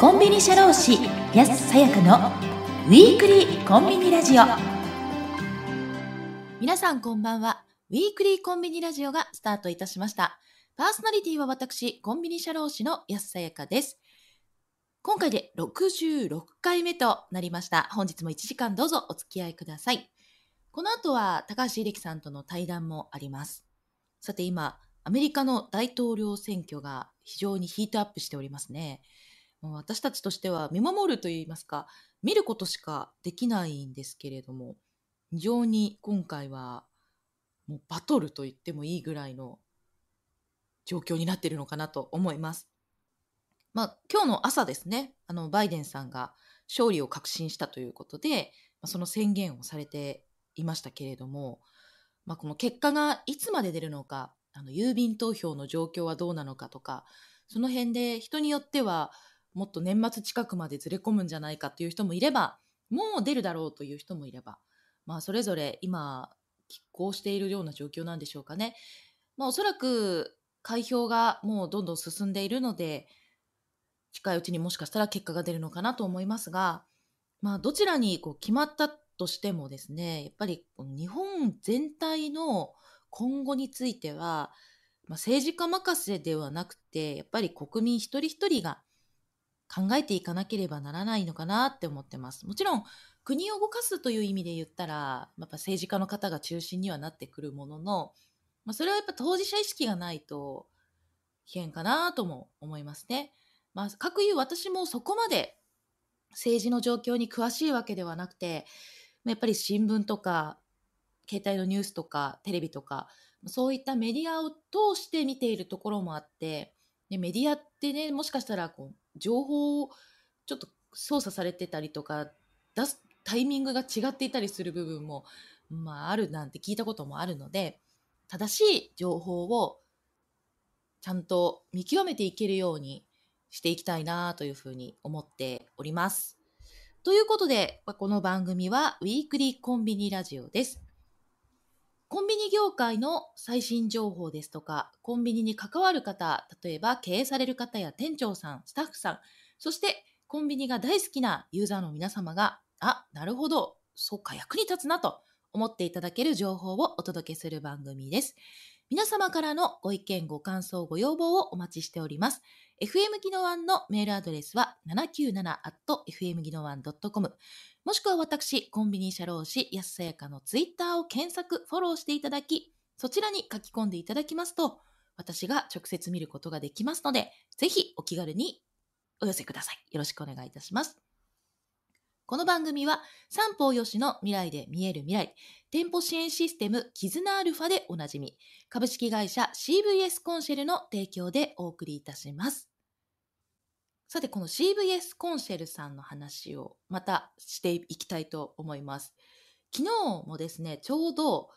コンビニ社労士安さやかのウィークリーコンビニラジオ皆さんこんばんはウィークリーコンビニラジオがスタートいたしましたパーソナリティは私コンビニ社労士の安さやかです今回で66回目となりました本日も1時間どうぞお付き合いくださいこの後は高橋英樹さんとの対談もありますさて今アメリカの大統領選挙が非常にヒートアップしておりますね。私たちとしては見守るといいますか見ることしかできないんですけれども非常に今回はもうバトルと言ってもいいぐらいの状況になっているのかなと思います。まあ、今日の朝ですねあのバイデンさんが勝利を確信したということでその宣言をされていましたけれども、まあ、この結果がいつまで出るのかあの郵便投票の状況はどうなのかとかその辺で人によってはもっと年末近くまでずれ込むんじゃないかという人もいればもう出るだろうという人もいれば、まあ、それぞれ今拮抗しているような状況なんでしょうかね。まあ、おそらく開票がもうどんどん進んでいるので近いうちにもしかしたら結果が出るのかなと思いますが、まあ、どちらにこう決まったとしてもですねやっぱり日本全体の今後については、まあ、政治家任せではなくてやっぱり国民一人一人が考えていかなければならないのかなって思ってます。もちろん国を動かすという意味で言ったら、やっぱ政治家の方が中心にはなってくるものの、まあ、それはやっぱ当事者意識がないと危険かなとも思いますね。まあ、各う私もそこまで政治の状況に詳しいわけではなくて、やっぱり新聞とか、携帯のニュースとか、テレビとか、そういったメディアを通して見ているところもあって、でメディアってね、もしかしたらこう情報をちょっと操作されてたりとか出すタイミングが違っていたりする部分も、まあ、あるなんて聞いたこともあるので正しい情報をちゃんと見極めていけるようにしていきたいなというふうに思っております。ということで、この番組はウィークリーコンビニラジオです。コンビニ業界の最新情報ですとか、コンビニに関わる方、例えば経営される方や店長さん、スタッフさん、そしてコンビニが大好きなユーザーの皆様が、あ、なるほど、そっか、役に立つなと思っていただける情報をお届けする番組です。皆様からのご意見、ご感想、ご要望をお待ちしております。FM 技能1のメールアドレスは 797-fmgino1.com もしくは私、コンビニ社労士安さやかのツイッターを検索、フォローしていただき、そちらに書き込んでいただきますと、私が直接見ることができますので、ぜひお気軽にお寄せください。よろしくお願いいたします。この番組は、三方よしの未来で見える未来、店舗支援システム、絆アルファでおなじみ、株式会社 CVS コンシェルの提供でお送りいたします。さて、この CVS コンシェルさんの話をまたしていきたいと思います。昨日もですね、ちょうど、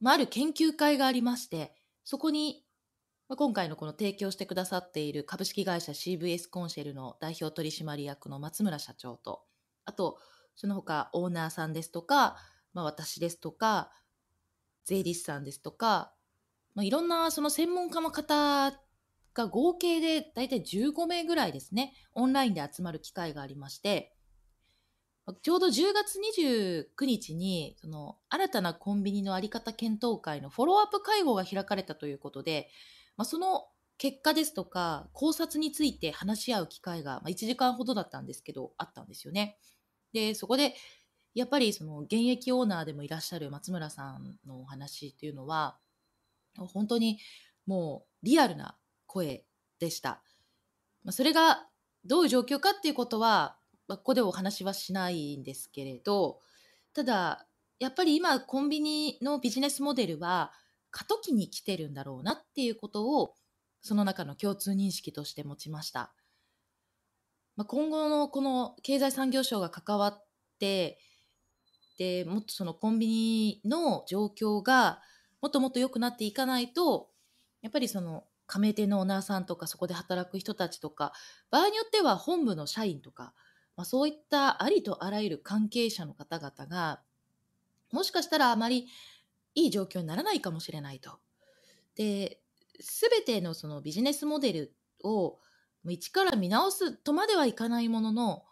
まあ、ある研究会がありまして、そこに、まあ、今回のこの提供してくださっている株式会社 CVS コンシェルの代表取締役の松村社長と、あと、その他オーナーさんですとか、まあ、私ですとか、税理士さんですとか、まあ、いろんなその専門家の方が合計で大体15名ぐらいですね、オンラインで集まる機会がありまして、ちょうど10月29日に、その新たなコンビニのあり方検討会のフォローアップ会合が開かれたということで、まあ、その結果ですとか考察について話し合う機会が1時間ほどだったんですけどあったんですよね。でそこでやっぱりその現役オーナーでもいらっしゃる松村さんのお話というのは本当にもうリアルな声でした。まあ、それがどういう状況かっていうことは、まあ、ここでお話はしないんですけれど、ただ、やっぱり今コンビニのビジネスモデルは過渡期に来てるんだろうなっていうことをその中の共通認識として持ちました。まあ、今後のこの経済産業省が関わってでもっとそのコンビニの状況がもっともっと良くなっていかないとやっぱりその加盟店のオーナーさんとかそこで働く人たちとか場合によっては本部の社員とか、まあ、そういったありとあらゆる関係者の方々がもしかしたらあまりいい状況にならないかもしれないと。で全てのそのビジネスモデルを一から見直すとまではいかないもののやっ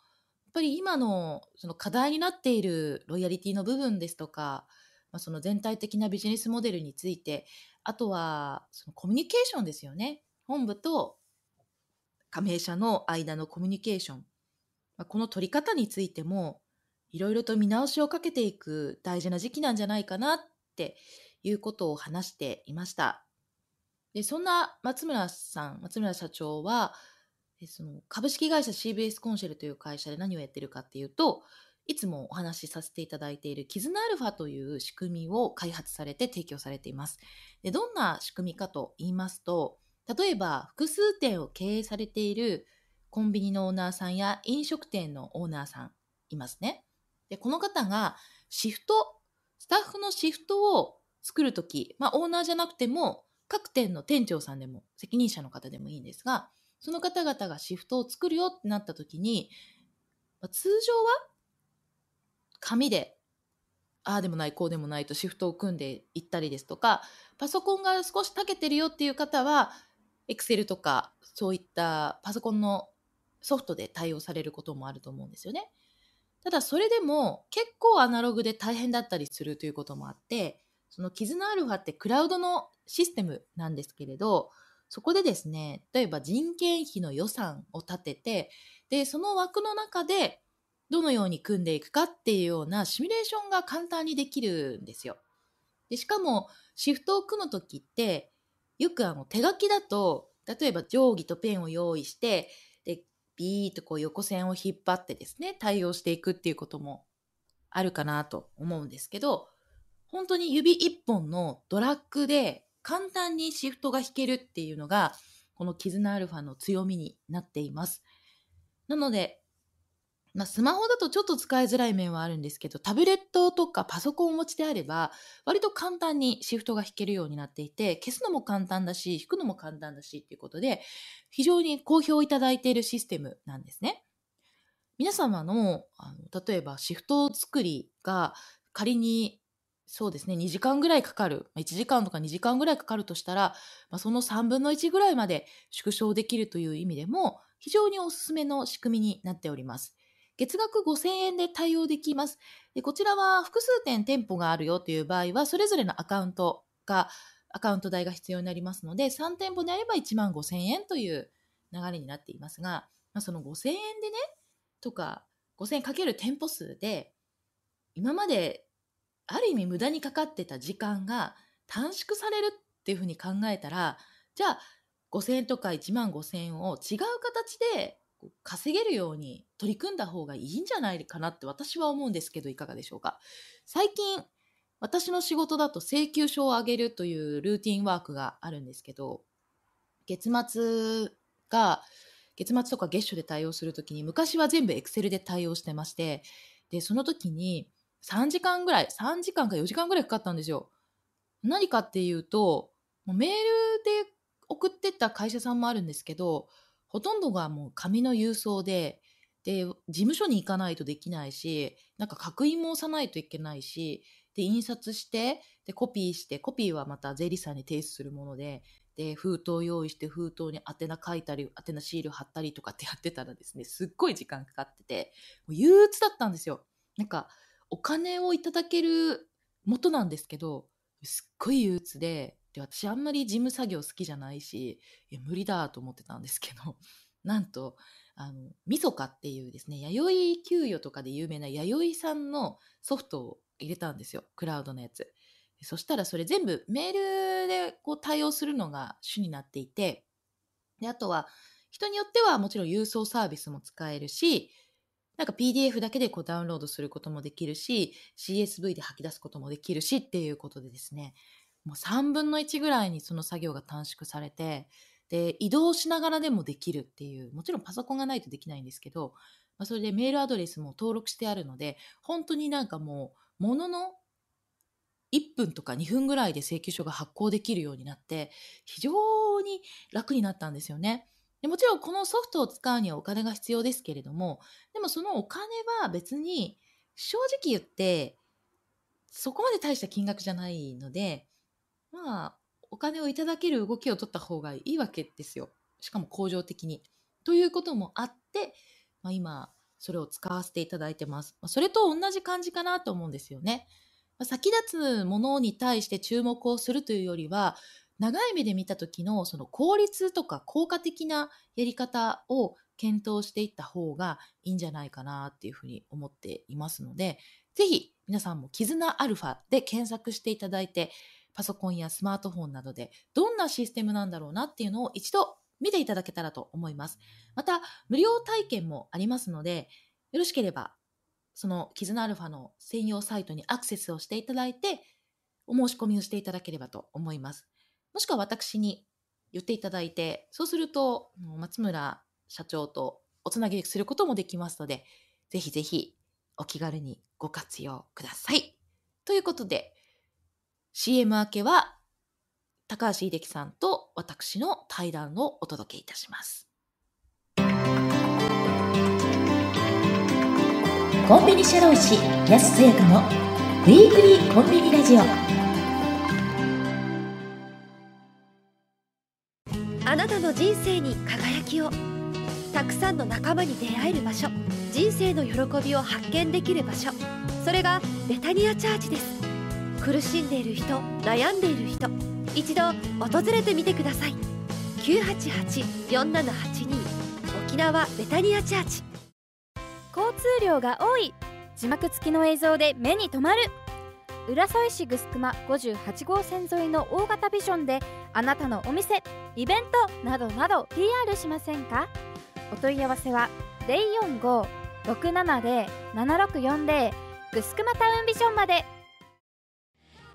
ぱり今のその課題になっているロイヤリティの部分ですとかまあ、その全体的なビジネスモデルについて、あとはそのコミュニケーションですよね。本部と加盟者の間のコミュニケーション。まあ、この取り方についても、いろいろと見直しをかけていく大事な時期なんじゃないかなっていうことを話していました。でそんな松村さん、松村社長は、その株式会社 CBS コンシェルという会社で何をやってるかっていうと、いつもお話しさせていただいている絆アルファという仕組みを開発されて提供されています。でどんな仕組みかと言いますと、例えば複数店を経営されているコンビニのオーナーさんや飲食店のオーナーさんいますね。で、この方がシフト、スタッフのシフトを作るとき、まあオーナーじゃなくても各店の店長さんでも責任者の方でもいいんですが、その方々がシフトを作るよってなった時に、まあ、通常は紙でああでもないこうでもないとシフトを組んでいったりですとかパソコンが少し長けてるよっていう方は Excel とかそういったパソコンのソフトで対応されることもあると思うんですよね。ただそれでも結構アナログで大変だったりするということもあってその絆アルファってクラウドのシステムなんですけれどそこでですね例えば人件費の予算を立ててでその枠の中でどのように組んでいくかっていうようなシミュレーションが簡単にできるんですよ。でしかもシフトを組む時ってよくあの手書きだと例えば定規とペンを用意してでビーッとこう横線を引っ張ってですね対応していくっていうこともあるかなと思うんですけど本当に指一本のドラッグで簡単にシフトが引けるっていうのがこの絆アルファの強みになっています。なのでまあ、スマホだとちょっと使いづらい面はあるんですけど、タブレットとかパソコンを持ちであれば、割と簡単にシフトが弾けるようになっていて、消すのも簡単だし、弾くのも簡単だしっていうことで、非常に好評いただいているシステムなんですね。皆様の、あの例えばシフト作りが仮にそうですね、2時間ぐらいかかる。1時間とか2時間ぐらいかかるとしたら、まあ、その3分の1ぐらいまで縮小できるという意味でも、非常におすすめの仕組みになっております。月額5000円で対応できます。でこちらは複数点店舗があるよという場合は、それぞれのアカウントが、アカウント代が必要になりますので、3店舗であれば1万5000円という流れになっていますが、まあ、その5000円でね、とか、5000円かける店舗数で、今まである意味無駄にかかってた時間が短縮されるっていうふうに考えたら、じゃあ5000円とか1万5000円を違う形で稼げるように取り組んだ方がいいんじゃないかなって私は思うんですけどいかがでしょうか最近私の仕事だと請求書を上げるというルーティンワークがあるんですけど月末が月末とか月初で対応するときに昔は全部エクセルで対応してましてでその時に3時間ぐらい3時間か4時間ぐらいかかったんですよ何かっていうとメールで送ってった会社さんもあるんですけどほとんどがもう紙の郵送で、で、事務所に行かないとできないし、なんか確認も押さないといけないし、で、印刷して、で、コピーして、コピーはまた税理士さんに提出するもので、で、封筒用意して、封筒に宛名書いたり、宛名シール貼ったりとかってやってたらですね、すっごい時間かかってて、もう憂鬱だったんですよ。なんか、お金をいただける元なんですけど、すっごい憂鬱で、で私あんまり事務作業好きじゃないしいや無理だと思ってたんですけど なんとあのみそかっていうですね弥生給与とかで有名な弥生さんのソフトを入れたんですよクラウドのやつそしたらそれ全部メールでこう対応するのが主になっていてであとは人によってはもちろん郵送サービスも使えるしなんか PDF だけでこうダウンロードすることもできるし CSV で吐き出すこともできるしっていうことでですねもう3分の1ぐらいにその作業が短縮されてで移動しながらでもできるっていうもちろんパソコンがないとできないんですけど、まあ、それでメールアドレスも登録してあるので本当になんかもうものの1分とか2分ぐらいで請求書が発行できるようになって非常に楽になったんですよね。でもちろんこのソフトを使うにはお金が必要ですけれどもでもそのお金は別に正直言ってそこまで大した金額じゃないのでまあ、お金をいただける動きを取った方がいいわけですよ。しかも恒常的に。ということもあって、まあ、今、それを使わせていただいてます。まあ、それと同じ感じかなと思うんですよね。まあ、先立つものに対して注目をするというよりは、長い目で見た時のその効率とか効果的なやり方を検討していった方がいいんじゃないかなっていうふうに思っていますので、ぜひ皆さんも絆アルファで検索していただいて、パソコンやスマートフォンなどでどんなシステムなんだろうなっていうのを一度見ていただけたらと思います。また、無料体験もありますので、よろしければ、その絆アルファの専用サイトにアクセスをしていただいて、お申し込みをしていただければと思います。もしくは私に言っていただいて、そうすると、松村社長とおつなぎすることもできますので、ぜひぜひお気軽にご活用ください。ということで、CM 明けは高橋秀樹さんと私の対談をお届けいたします。コンビニ社労士安津香のウィークリーコンビニラジオあなたの人生に輝きをたくさんの仲間に出会える場所人生の喜びを発見できる場所それがベタニアチャージです苦しんでいる人悩んでいる人一度訪れてみてください沖縄ベタニアチャーチ交通量が多い字幕付きの映像で目に留まる浦添市ぐすくま58号線沿いの大型ビジョンであなたのお店イベントなどなど PR しませんかお問い合わせは045-670-7640ぐすくまタウンビジョンまで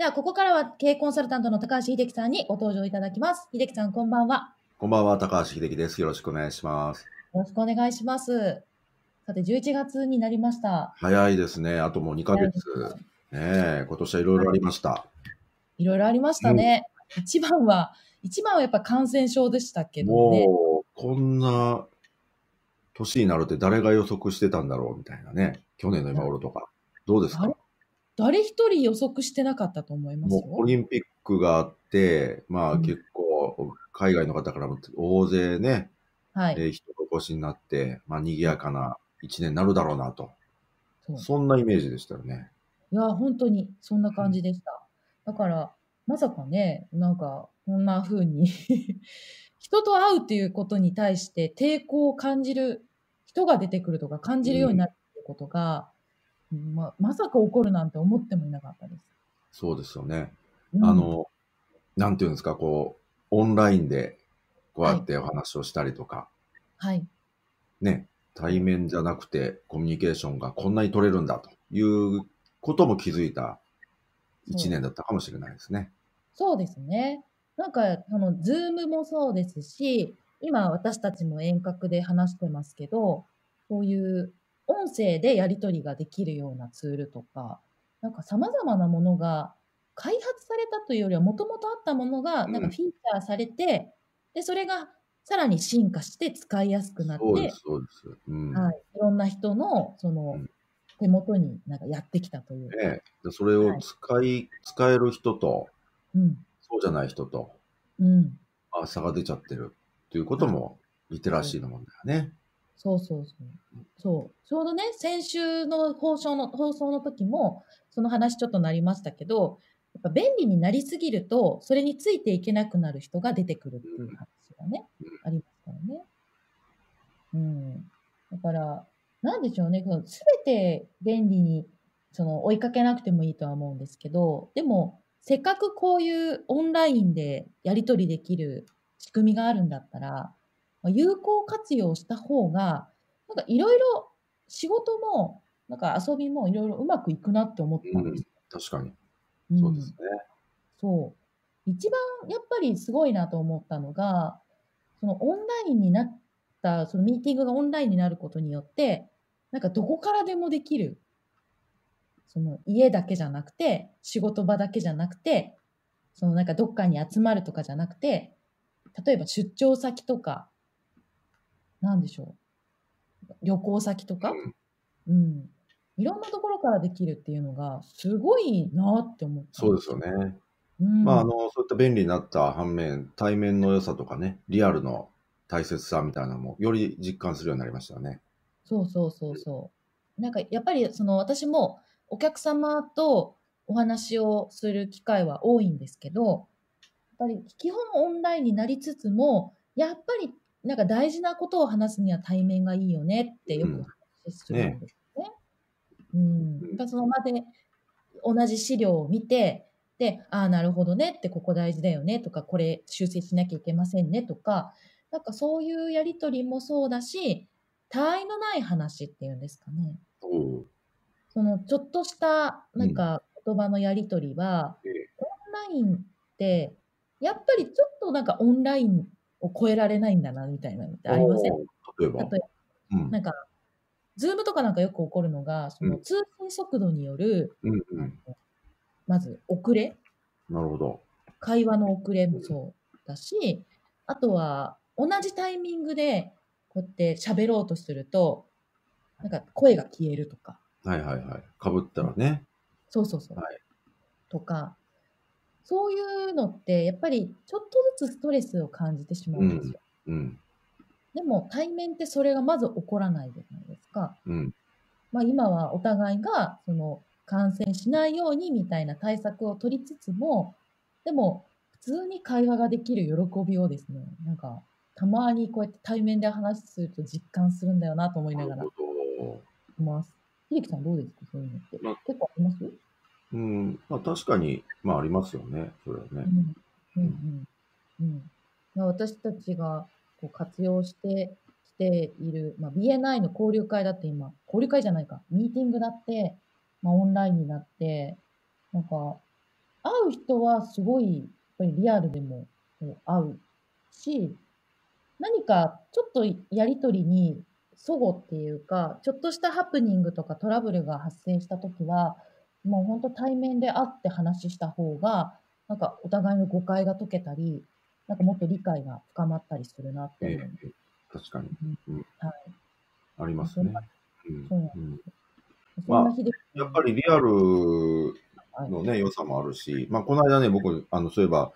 では、ここからは経営コンサルタントの高橋秀樹さんにご登場いただきます。秀樹さん、こんばんは。こんばんは、高橋秀樹です。よろしくお願いします。よろしくお願いします。さて、11月になりました。早いですね。あともう2ヶ月。ね今年はいろいろありました。いろいろありましたね。うん、一番は、一番はやっぱ感染症でしたけどね。もう、こんな年になるって誰が予測してたんだろうみたいなね。去年の今頃とか。どうですか誰一人予測してなかったと思いますよ。オリンピックがあって、まあ結構、海外の方からも大勢ね、はいで、人と越しになって、まあ賑やかな一年になるだろうなと。そそんなイメージでしたよね。いや、本当に、そんな感じでした。うん、だから、まさかね、なんか、こんな風に 人と会うっていうことに対して抵抗を感じる人が出てくるとか感じるようになるってことが、ままさか起こるなんて思ってもいなかったです。そうですよね。うん、あの、なんていうんですか、こう、オンラインでこうやってお話をしたりとか、はい。ね、対面じゃなくてコミュニケーションがこんなに取れるんだということも気づいた一年だったかもしれないですね。そうですね。なんか、あの、ズームもそうですし、今私たちも遠隔で話してますけど、こういう音声でやり取りができるようなツールとか、なんかざまなものが開発されたというよりは、もともとあったものが、なんかフィーチャーされて、うん、で、それがさらに進化して使いやすくなって、そうです、そうです。はい。いろんな人の、その、手元になんかやってきたという、ね、それを使い、はい、使える人と、うん、そうじゃない人と、うん、あ差が出ちゃってるっていうこともリテラシーの問題だね。そうそうそう。そう。ちょうどね、先週の放送の、放送の時も、その話ちょっとなりましたけど、やっぱ便利になりすぎると、それについていけなくなる人が出てくるっていう話がね、ありますからね。うん。だから、なんでしょうね、すべて便利に、その、追いかけなくてもいいとは思うんですけど、でも、せっかくこういうオンラインでやり取りできる仕組みがあるんだったら、有効活用した方が、なんかいろいろ仕事も、なんか遊びもいろいろうまくいくなって思ったんです、うん、確かに。そうですね、うん。そう。一番やっぱりすごいなと思ったのが、そのオンラインになった、そのミーティングがオンラインになることによって、なんかどこからでもできる。その家だけじゃなくて、仕事場だけじゃなくて、そのなんかどっかに集まるとかじゃなくて、例えば出張先とか、なんでしょう、旅行先とか、うん、いろんなところからできるっていうのが、すごいなって思った。そうですよね。うん、まあ、あの、そういった便利になった反面、対面の良さとかね、リアルの大切さみたいなのも、より実感するようになりましたよね。そうそうそうそう。なんか、やっぱり、その、私も、お客様とお話をする機会は多いんですけど、やっぱり基本オンラインになりつつも、やっぱりなんか大事なことを話すには対面がいいよねってよく話するんですね。うん、ね、うん、その場で同じ資料を見て、で、ああ、なるほどねって、ここ大事だよねとか、これ修正しなきゃいけませんねとか、なんかそういうやりとりもそうだし、他愛のない話っていうんですかね。うん、そのちょっとしたなんか言葉のやりとりは、うん、オンラインってやっぱりちょっとなんかオンラインを超えられないんだなみたいなのってありません例えばなんか、ズームとかなんかよく起こるのが、その通信速度による、うん、まず遅れ。なるほど。会話の遅れもそうだし、あとは同じタイミングでこうやって喋ろうとすると、なんか声が消えるとか。はいはいはい。かぶったらね。そうそうそう。はい、とか、そういうのってやっぱりちょっとずつストレスを感じてしまうんですよ。うんうん、でも対面ってそれがまず起こらないじゃないですか。うんまあ、今はお互いがその感染しないようにみたいな対策を取りつつもでも普通に会話ができる喜びをですねなんかたまにこうやって対面で話すると実感するんだよなと思いながらいます。秀樹さんどうですかそういうのって、まあ、結構ありますうん、まあ、確かに、まあ、ありますよね、それはね。うん、うん、まあ、私たちがこう活用してきている、まあ、BNI の交流会だって今、交流会じゃないか、ミーティングだって、まあ、オンラインになって、なんか、会う人はすごい、やっぱりリアルでも会うし、何かちょっとやりとりに、そごっていうか、ちょっとしたハプニングとかトラブルが発生したときは、もう本当対面で会って話した方が、なんかお互いの誤解が解けたり、なんかもっと理解が深まったりするなって確かに、ありますね。うまあ、やっぱりリアルのね、良さもあるし、まあ、この間ね、僕、あの、そういえば、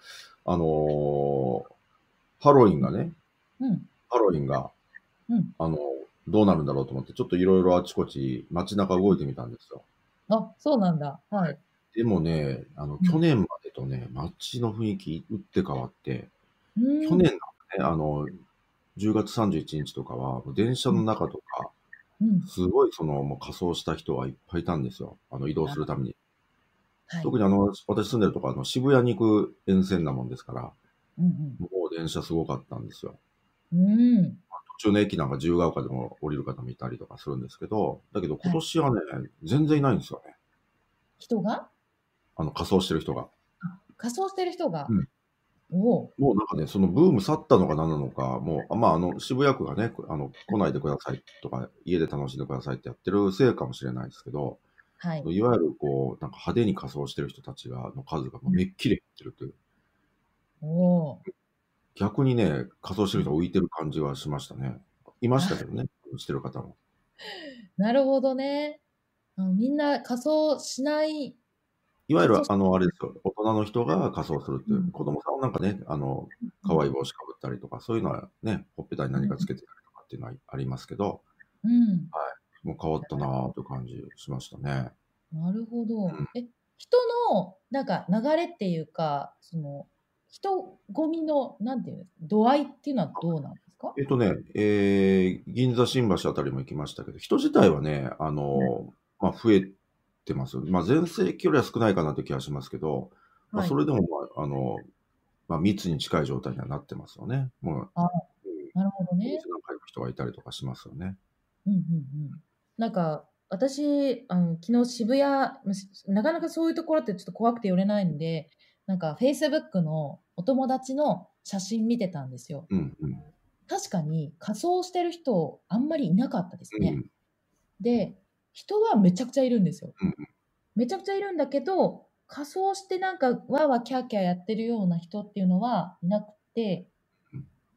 あのー、ハロウィンがね、うん、ハロウィンが、うん、あの、どうなるんだろうと思って、ちょっといろいろあちこち街中動いてみたんですよ。あ、そうなんだ。はい。でもね、あの、去年までとね、街の雰囲気打って変わって、う去年ね、あの、10月31日とかは、電車の中とか、うん。すごいその、もう仮装した人はいっぱいいたんですよ。あの、移動するために。はい。特にあの、私住んでるとこ、あの、渋谷に行く沿線なもんですから、うんもう電車すごかったんですよ。うん。中の駅なんか自由が丘でも降りる方もいたりとかするんですけど、だけど今年はね、はい、全然いないんですよね。人があの、仮装してる人が。仮装してる人が、うんもうなんかね、そのブーム去ったのか何なのか、もう、まあ、あの渋谷区がねあの、来ないでくださいとか、家で楽しんでくださいってやってるせいかもしれないですけど、はい、いわゆるこうなんか派手に仮装してる人たちがの数がめっきり減ってるという。お逆にね、仮装してる人浮いてる感じはしましたね。いましたけどね、してる方も。なるほどね。みんな仮装しない。いわゆる、あの、あれですよ、大人の人が仮装するっていう、うん、子供さんなんかね、あの、可愛い帽子かぶったりとか、そういうのはね、ほっぺたに何かつけてたりとかっていうのはありますけど、うん。はい。もう変わったなぁという感じしましたね。なるほど。うん、え、人の、なんか流れっていうか、その、人混みの、なんていう度合いっていうのはどうなんですかえっとね、えー、銀座、新橋あたりも行きましたけど、人自体はね、あの、まあ、増えてますよね。まあ、全盛期よりは少ないかなって気がしますけど、まあ、それでも、まあ、あの、まあ、密に近い状態にはなってますよね。もう、あなるほどね。人がいたりとかしますよね。うんうんうん。なんか、私、あの昨日渋谷、なかなかそういうところってちょっと怖くて寄れないんで、なんか、フェイスブックのお友達の写真見てたんですよ。うんうん、確かに仮装してる人あんまりいなかったですね。うん、で人はめちゃくちゃいるんですよ。うん、めちゃくちゃいるんだけど仮装してなんかわーわキャーキャーやってるような人っていうのはいなくて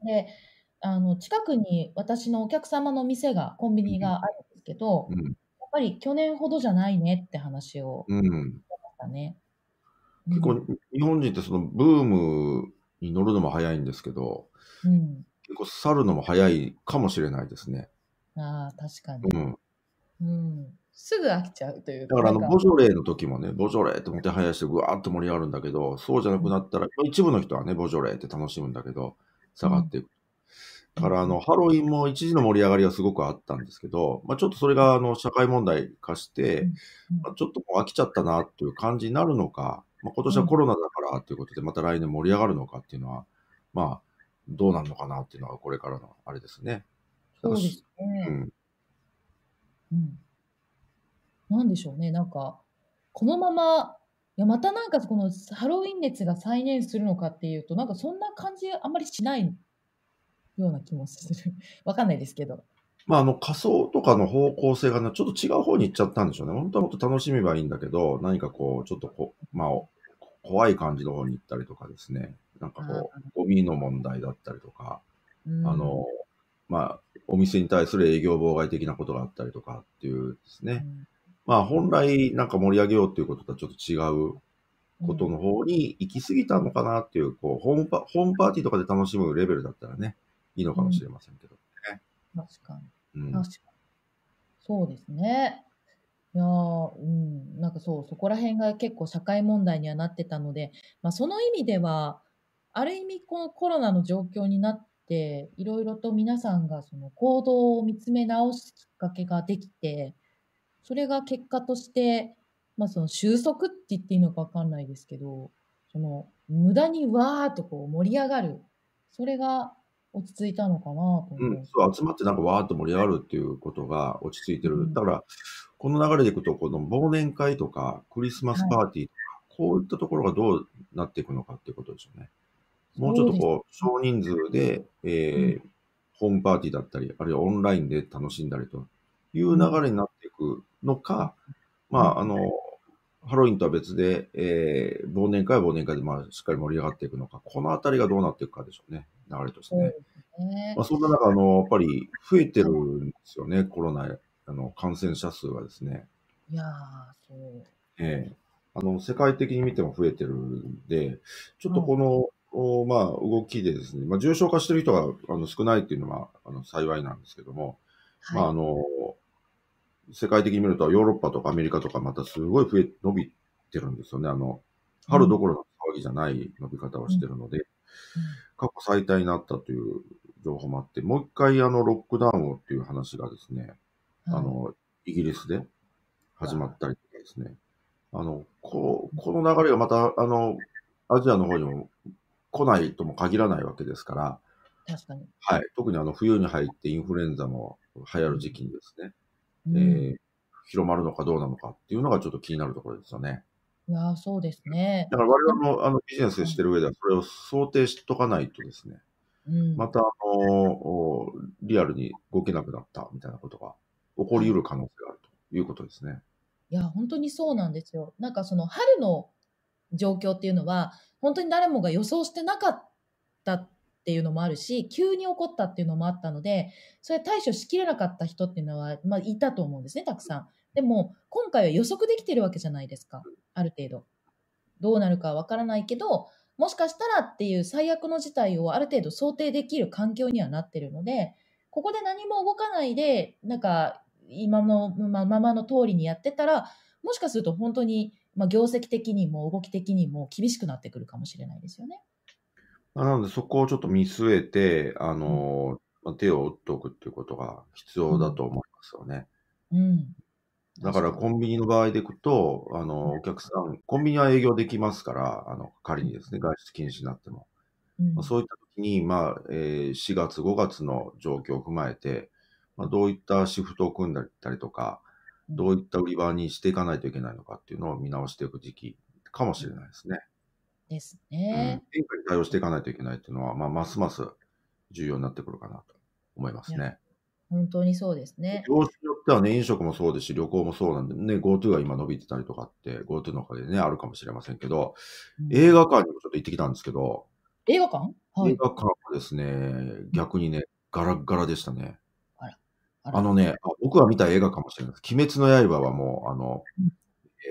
であの近くに私のお客様の店がコンビニがあるんですけど、うん、やっぱり去年ほどじゃないねって話をしましたね。結構日本人ってそのブームに乗るのも早いんですけど、うん、結構去るのも早いかもしれないですね。ああ、確かに。うんうん、すぐ飽きちゃうというだからあのボジョレーの時もね、ボジョレーってもてはやしてぐわーっと盛り上がるんだけど、そうじゃなくなったら、一部の人はね、ボジョレーって楽しむんだけど、下がっていく。だからあの、ハロウィンも一時の盛り上がりはすごくあったんですけど、まあ、ちょっとそれがあの社会問題化して、まあ、ちょっともう飽きちゃったなという感じになるのか、まあ、今年はコロナだからということで、また来年盛り上がるのかっていうのは、まあ、どうなるのかなっていうのは、これからのあれですね。そうですね。うん。うん、なんでしょうね、なんか、このまま、いやまたなんかこのハロウィン熱が再燃するのかっていうと、なんかそんな感じあんまりしないような気もする。わかんないですけど。まあ、あの仮想とかの方向性が、ね、ちょっと違う方に行っちゃったんでしょうね。本当はもっと楽しめばいいんだけど、何かこう、ちょっとこう、まあ、怖い感じの方に行ったりとかですね、なんかこう、ゴミの問題だったりとか、あの、まあ、お店に対する営業妨害的なことがあったりとかっていうですね、まあ本来なんか盛り上げようっていうこととはちょっと違うことの方に行き過ぎたのかなっていう、こう、ホームパーティーとかで楽しむレベルだったらね、いいのかもしれませんけどね。確かに。確かに。そうですね。いやうん、なんかそう、そこら辺が結構社会問題にはなってたので、まあ、その意味では、ある意味このコロナの状況になって、いろいろと皆さんがその行動を見つめ直すきっかけができて、それが結果として、まあその収束って言っていいのかわかんないですけど、その無駄にわーっとこう盛り上がる。それが落ち着いたのかなと思って、うん、そう集まってなんかわーっと盛り上がるっていうことが落ち着いてる。うん、だから、この流れでいくと、この忘年会とかクリスマスパーティーとか、はい、こういったところがどうなっていくのかっていうことですよね。もうちょっとこう、少人数で、えー、うん、ホームパーティーだったり、あるいはオンラインで楽しんだりという流れになっていくのか、まあ、あの、ハロウィンとは別で、えー、忘年会は忘年会で、まあ、しっかり盛り上がっていくのか、このあたりがどうなっていくかでしょうね、流れとしてね。そ、ね、まあ、そんな中、あの、やっぱり増えてるんですよね、コロナあの感染者数がですね。いやー、そう。ええあの、世界的に見ても増えてるんで、ちょっとこの、おまあ、動きでですね、まあ、重症化してる人があの少ないっていうのはあの幸いなんですけども、はい、まあ、あの、世界的に見るとヨーロッパとかアメリカとかまたすごい増え、伸びてるんですよね。あの、春どころの騒ぎじゃない伸び方をしてるので、うんうん、過去最多になったという情報もあって、もう一回あの、ロックダウンをっていう話がですね、あの、イギリスで始まったりとかですね。あの、ここの流れがまた、あの、アジアの方にも来ないとも限らないわけですから、確かに。はい。特にあの、冬に入ってインフルエンザも流行る時期にですね、うん、えー、広まるのかどうなのかっていうのがちょっと気になるところですよね。いやそうですね。だから我々もあのビジネスしてる上では、それを想定しとかないとですね、うん、また、あの、リアルに動けなくなったみたいなことが起こりうる可能性があるということですね。いや、本当にそうなんですよ。なんかその春の状況っていうのは、本当に誰もが予想してなかったっていうのもあるし、急に起こったっていうのもあったので、それ対処しきれなかった人っていうのは、まあ、いたと思うんですね、たくさん。でも、今回は予測できてるわけじゃないですか、ある程度。どうなるかわからないけど、もしかしたらっていう最悪の事態をある程度想定できる環境にはなってるので、ここで何も動かないで、なんか今の、ままの通りにやってたら、もしかすると本当に、まあ、業績的にも動き的にも厳しくなってくるかもしれないですよね。なので、そこをちょっと見据えて、あの、うん、手を打っておくっていうことが必要だと思いますよね。うん。だからコンビニの場合でいくと、あの、お客さん、コンビニは営業できますから、あの、仮にですね、外出禁止になっても。うん、まあ、そういった時に、まあ、えー、4月、5月の状況を踏まえて、まあ、どういったシフトを組んだりとか、どういった売り場にしていかないといけないのかっていうのを見直していく時期かもしれないですね。ですね。変、化、に対応していかないといけないっていうのは、まあ、ますます重要になってくるかなと思いますね。本当にそうですね。業種によってはね、飲食もそうですし、旅行もそうなんで、ね、GoTo が今伸びてたりとかって、GoTo のおかげでね、あるかもしれませんけど、うん、映画館にもちょっと行ってきたんですけど、映画館、はい、映画館はですね、逆にね、ガラガラでしたね。あのね、僕は見た映画かもしれないです。鬼滅の刃はもう、あの、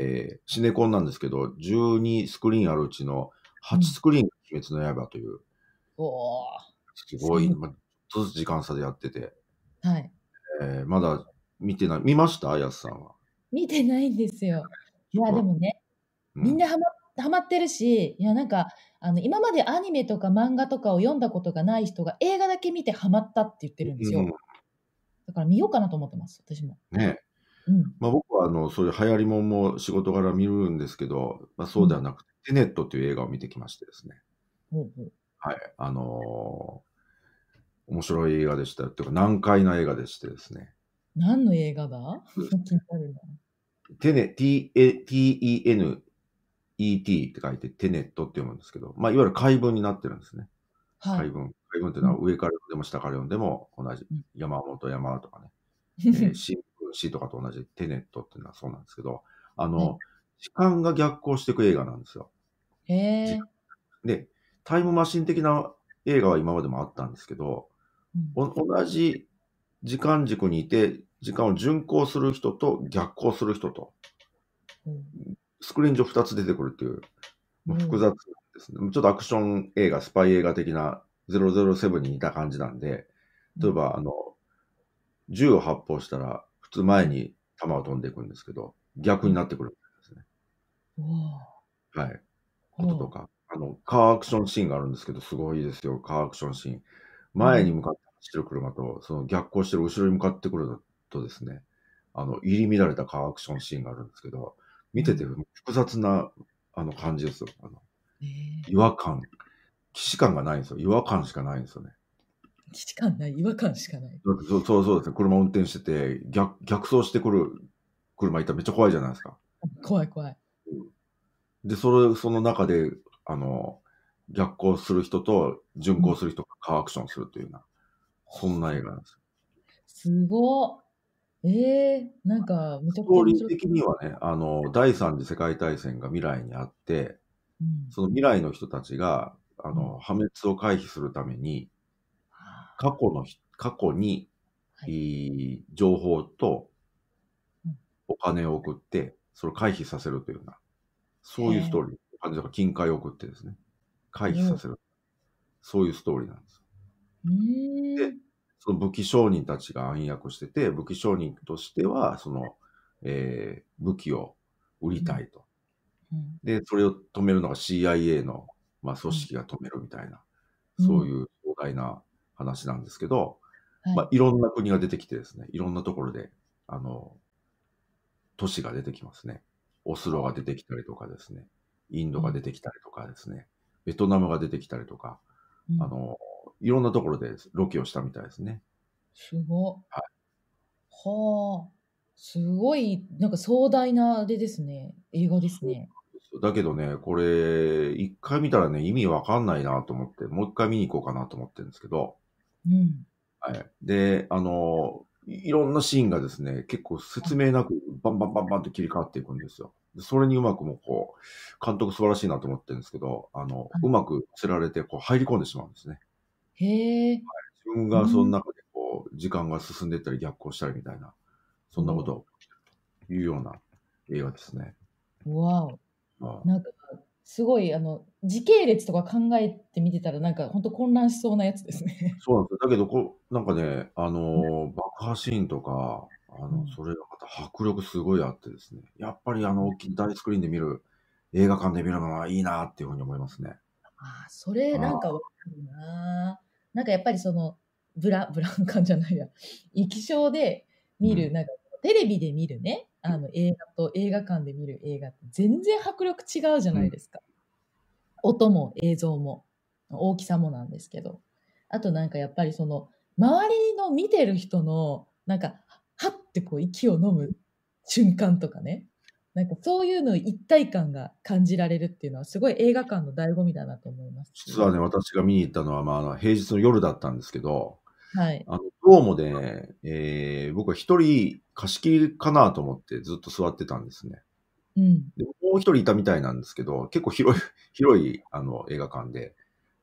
えー、シネコンなんですけど、12スクリーンあるうちの8スクリーンが鬼滅の刃という、おすごい、まあ、ちょっとずつ時間差でやってて、はいえー、まだ見てない、見ましたやすさんは。見てないんですよ。いや、でもね、うん、みんなハマハマってるし、いや、なんか、あの、今までアニメとか漫画とかを読んだことがない人が映画だけ見てハマったって言ってるんですよ。うんから見ようかなと思ってます、私も。ねうん、まあ、僕はあのそういう流行りもんも仕事柄見るんですけど、まあ、そうではなくて、テネットという映画を見てきましてですね。うん、はい。あのー、面白い映画でした。というか、難解な映画でしてですね。何の映画だテネ、T-E-N-E-T って書いて、テネットって読むんですけど、まあ、いわゆる解文になってるんですね。はい、解文。文というのは上から読んでも下から読んでも同じ、山本山とかね、え新聞紙とかと同じテネットっていうのはそうなんですけど、あの、時間が逆行していく映画なんですよ。へえ。で、タイムマシン的な映画は今までもあったんですけど、同じ時間軸にいて、時間を巡行する人と逆行する人と、スクリーン上2つ出てくるっていう、複雑ですね、うん、ちょっとアクション映画、スパイ映画的な007にいた感じなんで、例えば、あの、銃を発砲したら、普通前に弾を飛んでいくんですけど、逆になってくるんですね。はい。こととか。あの、カーアクションシーンがあるんですけど、すごいですよ、カーアクションシーン。前に向かって走ってる車と、その逆行してる後ろに向かってくるとですね、あの、入り乱れたカーアクションシーンがあるんですけど、見てて複雑な、あの、感じですよ。あの、違和感、既視感がないんですよ。違和感しかないんですよね。既視感ない、違和感しかない。そうそうそうですね。車運転してて、逆逆走してくる車いたらめっちゃ怖いじゃないですか。怖い怖い。で、その、その中で、あの、逆行する人と巡航する人がカーアクションするというような、そんな映画なんですよ。すごええー、なんか、めちゃくちゃ。ストーリー的にはね、あの、第三次世界大戦が未来にあって、うん、その未来の人たちが、あの破滅を回避するために過去の過去に、はい、情報とお金を送ってそれを回避させるというようなそういうストーリーか金塊を送ってですね回避させる、うん、そういうストーリーなんです。でその武器商人たちが暗躍してて武器商人としてはその、えー、武器を売りたいと。うんうん、でそれを止めるのが CIA のまあ、組織が止めるみたいな、うん、そういう壮大な話なんですけど、まあ、いろんな国が出てきてですね、いろんなところで、あの、都市が出てきますね。オスロが出てきたりとかですね、インドが出てきたりとかですね、ベトナムが出てきたりとか、うん、あの、いろんなところでロケをしたみたいですね。すごっ。はい。はあ。すごい、なんか壮大なあれですね。映画ですね。だけどね、これ、一回見たらね、意味わかんないなと思って、もう一回見に行こうかなと思ってるんですけど、うん。はい。で、あの、いろんなシーンがですね、結構説明なく、バンバンバンバンって切り替わっていくんですよ。それにうまくもこう、監督素晴らしいなと思ってるんですけど、あの、うまく釣られて、こう、入り込んでしまうんですね。へえ、はい。自分がその中で、こう、時間が進んでいったり逆行したりみたいな、そんなことを、いうような映画ですね。わお。なんかすごいあの時系列とか考えてみてたらなんか本当混乱しそうなやつですね。そうなんですだけどこなんかねあの、爆破シーンとかあのそれがまた迫力すごいあってですねやっぱりあの大きい大スクリーンで見る映画館で見るのはいいなっていうふうに思いますね。あそれなんかわかるな。なんかやっぱりそのブラ ブランカンじゃないや液晶で見る、うん、なんかテレビで見るねあの映画と映画館で見る映画って全然迫力違うじゃないですか、うん、音も映像も大きさもなんですけどあとなんかやっぱりその周りの見てる人のなんかはってこう息を飲む瞬間とかねなんかそういうの一体感が感じられるっていうのはすごい映画館の醍醐味だなと思います。実はね、私が見に行ったのは、まあ、あの平日の夜だったんですけど、はい、あのどうもね、えー、僕は一人貸し切りかなと思ってずっと座ってたんですね。うん、でもう一人いたみたいなんですけど、結構広い、広いあの映画館で、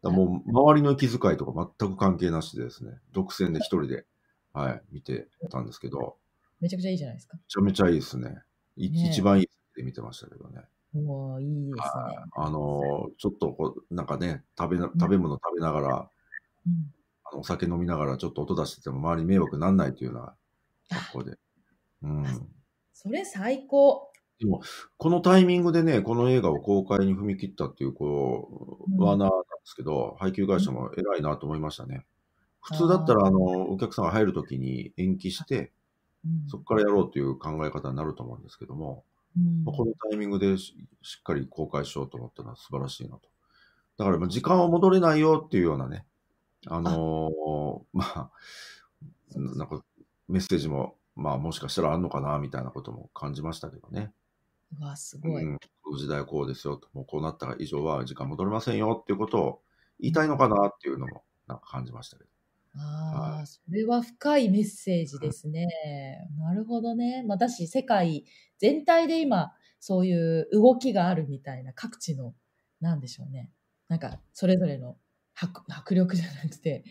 もう周りの気遣いとか全く関係なしでですね、独占で一人で、はい、見てたんですけど、めちゃくちゃいいじゃないですか。めちゃめちゃいいですね。いね一番いいって見てましたけどね。おいいですね。あの、ちょっとこう、なんかね、食べ、食べ物食べながら、うんお酒飲みながらちょっと音出してても周り迷惑なんないというような格好で。うん。それ最高。でも、このタイミングでね、この映画を公開に踏み切ったっていう、こう、罠ワーナーなんですけど、配給会社も偉いなと思いましたね。普通だったら、あの、お客さんが入るときに延期して、そこからやろうという考え方になると思うんですけども、うん、このタイミングでしっかり公開しようと思ったのは素晴らしいなと。だから、時間は戻れないよっていうようなね、あのー、まあ、なんかメッセージも、まあ、もしかしたらあるのかな、みたいなことも感じましたけどね。うわ、すごい。うん、この時代こうですよもうこうなった以上は時間戻れませんよっていうことを言いたいのかなっていうのも、なんか感じましたけど。ああ、はい、それは深いメッセージですね。うん、なるほどね。まあ、だし、世界全体で今、そういう動きがあるみたいな、各地の、なんでしょうね。なんか、それぞれの迫力じゃなくて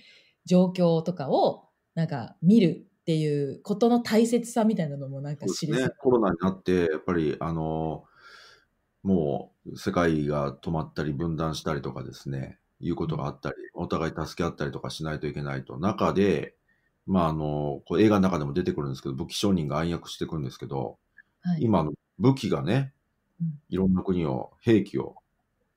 状況とかをなんか見るっていうことの大切さみたいなのもなんか知りね、コロナになってやっぱりあのもう世界が止まったり分断したりとかですねいうことがあったりお互い助け合ったりとかしないといけないと中でまああのこう映画の中でも出てくるんですけど武器商人が暗躍してくるんですけど、はい、今の武器がねいろんな国を兵器を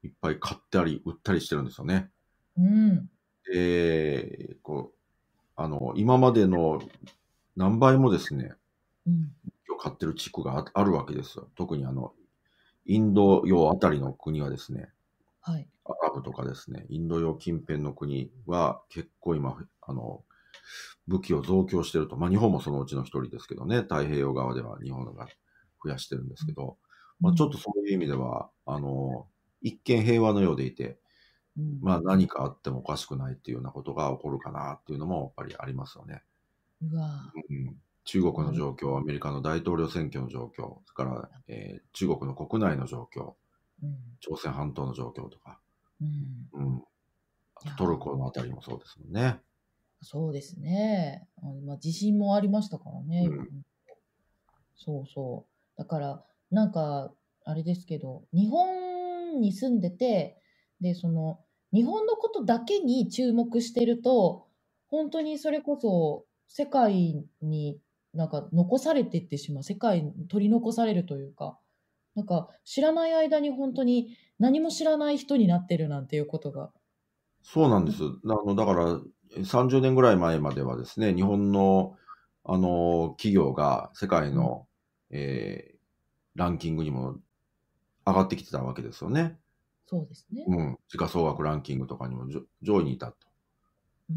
いっぱい買ったり売ったりしてるんですよね。うん、でこうあの今までの何倍もですね、うん、今日買ってる地区があるわけですよ。特にあのインド洋あたりの国はですね、はい、アラブとかですね、インド洋近辺の国は結構今、あの武器を増強してると、まあ、日本もそのうちの一人ですけどね、太平洋側では日本が増やしてるんですけど、うん、まあ、ちょっとそういう意味では、あの一見平和のようでいて、まあ何かあってもおかしくないっていうようなことが起こるかなっていうのもやっぱりありますよね。うわうん、中国の状況、アメリカの大統領選挙の状況、それから、えー、中国の国内の状況、うん、朝鮮半島の状況とか、うんうん、トルコのあたりもそうですもんね。そうですね。まあ、地震もありましたからね。うん、そうそう。だから、なんか、あれですけど、日本に住んでて、で、その、日本のことだけに注目してると本当にそれこそ世界になんか残されていってしまう世界に取り残されるというかなんか知らない間に本当に何も知らない人になってるなんていうことが。そうなんです。あのだから30年ぐらい前まではですね、日本のあの企業が世界の、えー、ランキングにも上がってきてたわけですよね。そうですね。うん。時価総額ランキングとかにも上位にいたと、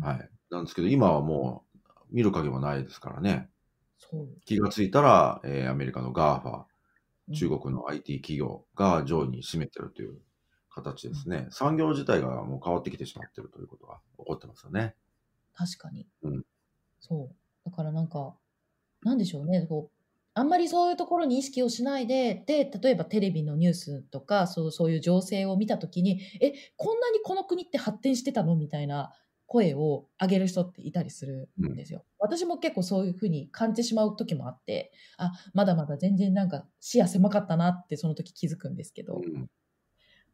はい。なんですけど、今はもう見る影もないですからね。そう気がついたら、えー、アメリカの GAFA、中国の IT 企業が上位に占めてるという形ですね、うん。産業自体がもう変わってきてしまってるということが起こってますよね。確かに。うん。そう。だからなんか、なんでしょうね、こうあんまりそういうところに意識をしないで、で、例えばテレビのニュースとか、そうそういう情勢を見たときに、え、こんなにこの国って発展してたのみたいな声を上げる人っていたりするんですよ。うん、私も結構そういうふうに感じてしまう時もあって、あ、まだまだ全然なんか視野狭かったなってその時気づくんですけど、うん、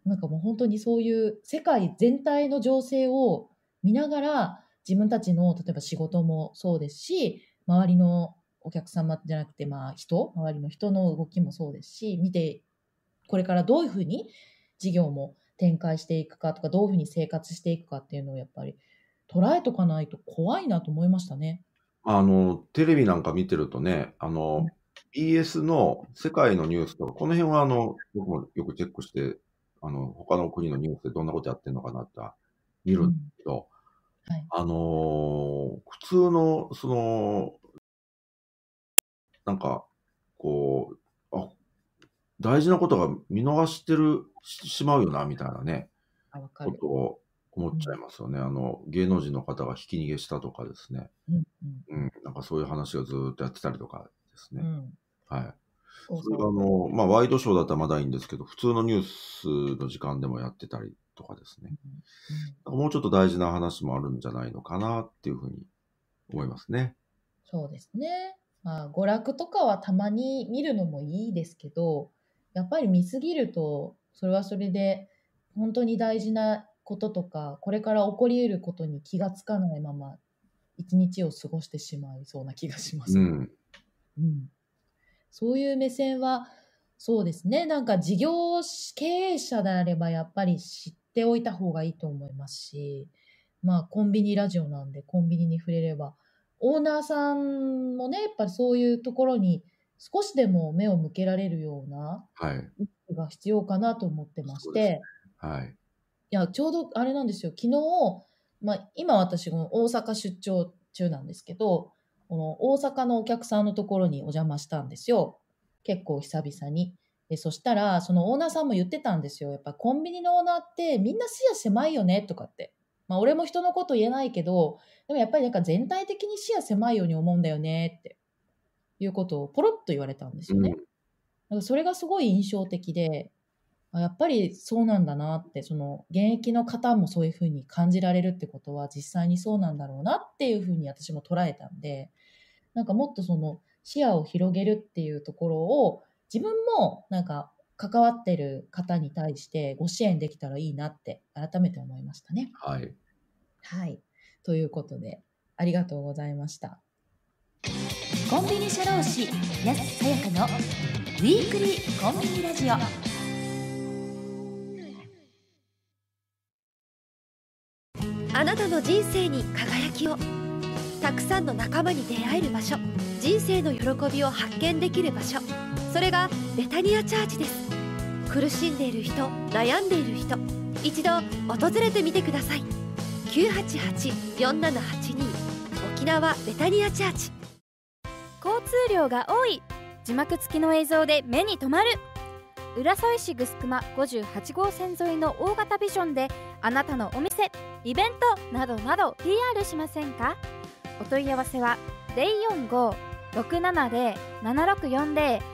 なんかもう本当にそういう世界全体の情勢を見ながら、自分たちの例えば仕事もそうですし、周りのお客様じゃなくて、まあ、人周りの人の動きもそうですし見てこれからどういうふうに事業も展開していくかとかどういうふうに生活していくかっていうのをやっぱり捉えとかないと怖いなと思いましたね。あのテレビなんか見てるとねあの、うん、BS の世界のニュースとかこの辺はあの僕もよくチェックしてあの他の国のニュースでどんなことやってるのかなって見るんですけど、うんはい、あの普通のそのなんか、こう、あ、大事なことが見逃してるしまうよな、みたいなね、ことを思っちゃいますよね。あの、芸能人の方がひき逃げしたとかですね。うんうん。うん、なんかそういう話をずっとやってたりとかですうね。ん。はい。それがあの、まあ、ワイドショーだったらまだいいんですけど、普通のニュースの時間でもやってたりとかですね。うんうん。もうちょっと大事な話もあるんじゃないのかなっていうふうに思いますね。そうですね。まあ、娯楽とかはたまに見るのもいいですけど、やっぱり見すぎると、それはそれで、本当に大事なこととか、これから起こり得ることに気がつかないまま、一日を過ごしてしまいそうな気がします。うん、うん、そういう目線は、そうですね。なんか事業経営者であればやっぱり知っておいた方がいいと思いますし、まあコンビニラジオなんでコンビニに触れればオーナーさんもね、やっぱりそういうところに少しでも目を向けられるような、はい。が必要かなと思ってまして、はい。ねはい、いや、ちょうどあれなんですよ、昨日、まあ、今私、こ大阪出張中なんですけど、この大阪のお客さんのところにお邪魔したんですよ。結構久々に。でそしたら、そのオーナーさんも言ってたんですよ。やっぱコンビニのオーナーってみんな視野狭いよねとかって。まあ、俺も人のこと言えないけど、でもやっぱりなんか全体的に視野狭いように思うんだよねっていうことをポロッと言われたんですよね。うん、それがすごい印象的で、やっぱりそうなんだなって、その現役の方もそういうふうに感じられるってことは実際にそうなんだろうなっていうふうに私も捉えたんで、なんかもっとその視野を広げるっていうところを自分もなんか関わってる方に対してご支援できたらいいなって改めて思いましたね。はい。はい。ということで、ありがとうございました。コンビニ社労士、安さやかのウィークリーコンビニラジオ。あなたの人生に輝きをたくさんの仲間に出会える場所人生の喜びを発見できる場所それがベタニアチャーチです苦しんでいる人悩んでいる人一度訪れてみてください988-4782沖縄ベタニアチャーチ交通量が多い字幕付きの映像で目に留まる浦添市グスクマ58号線沿いの大型ビジョンであなたのお店イベントなどなど PR しませんかお問い合わせは045-670-7640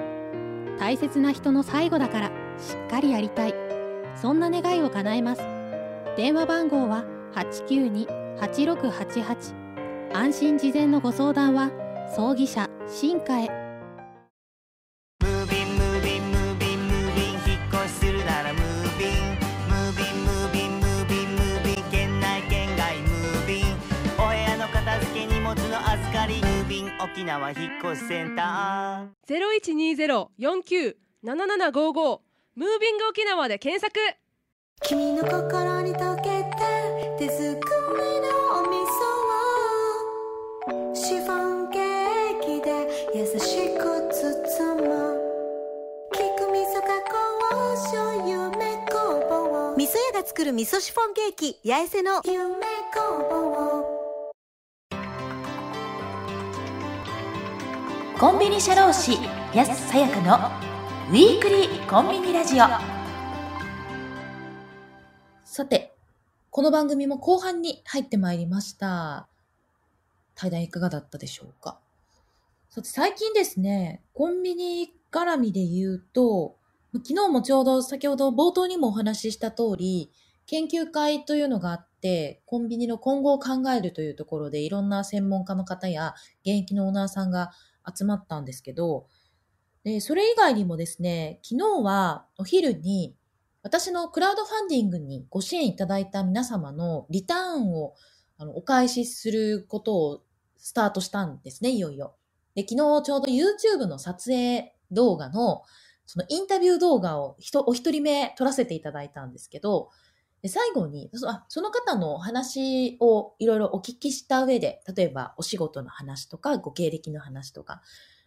大切な人の最後だからしっかりやりたいそんな願いを叶えます電話番号は892-8688安心事前のご相談は葬儀社進化へ沖縄引っ越しセンターゼロ一二ゼロ四九七七五五ムービング沖縄で検索。君の心に溶けた手作りのお味噌をシフォンケーキで優しく包む菊味噌加工醤油夢ぼ房味噌屋が作る味噌シフォンケーキ八重瀬の夢工房コンビニ社労士安さやかのウィークリーコンビニラジオさてこの番組も後半に入ってまいりました対談いかがだったでしょうかさて最近ですねコンビニ絡みで言うと昨日もちょうど先ほど冒頭にもお話しした通り研究会というのがあってコンビニの今後を考えるというところでいろんな専門家の方や現役のオーナーさんが集まったんですけど、で、それ以外にもですね、昨日はお昼に私のクラウドファンディングにご支援いただいた皆様のリターンをあのお返しすることをスタートしたんですね、いよいよ。で、昨日ちょうど YouTube の撮影動画のそのインタビュー動画をお一人目撮らせていただいたんですけど、で最後にそあ、その方の話をいろいろお聞きした上で、例えばお仕事の話とか、ご経歴の話とか、